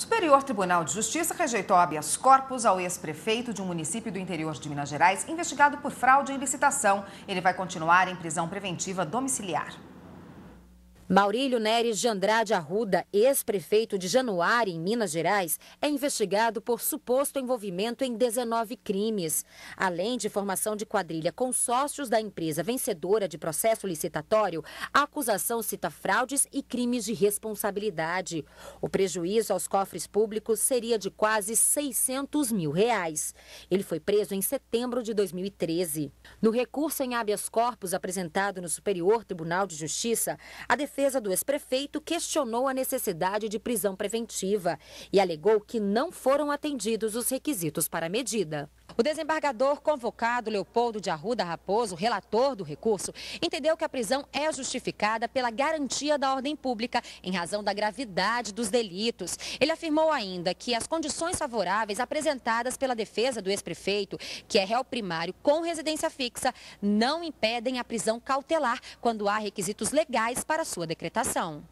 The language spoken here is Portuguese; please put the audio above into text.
Superior Tribunal de Justiça rejeitou habeas corpus ao ex-prefeito de um município do interior de Minas Gerais, investigado por fraude em licitação. Ele vai continuar em prisão preventiva domiciliar. Maurílio Neres de Andrade Arruda, ex-prefeito de Januário, em Minas Gerais, é investigado por suposto envolvimento em 19 crimes, além de formação de quadrilha com sócios da empresa vencedora de processo licitatório. A acusação cita fraudes e crimes de responsabilidade. O prejuízo aos cofres públicos seria de quase 600 mil reais. Ele foi preso em setembro de 2013. No recurso em habeas corpus apresentado no Superior Tribunal de Justiça, a defesa defesa do ex-prefeito questionou a necessidade de prisão preventiva e alegou que não foram atendidos os requisitos para a medida. O desembargador convocado, Leopoldo de Arruda Raposo, relator do recurso, entendeu que a prisão é justificada pela garantia da ordem pública em razão da gravidade dos delitos. Ele afirmou ainda que as condições favoráveis apresentadas pela defesa do ex-prefeito, que é réu primário com residência fixa, não impedem a prisão cautelar quando há requisitos legais para sua decretação.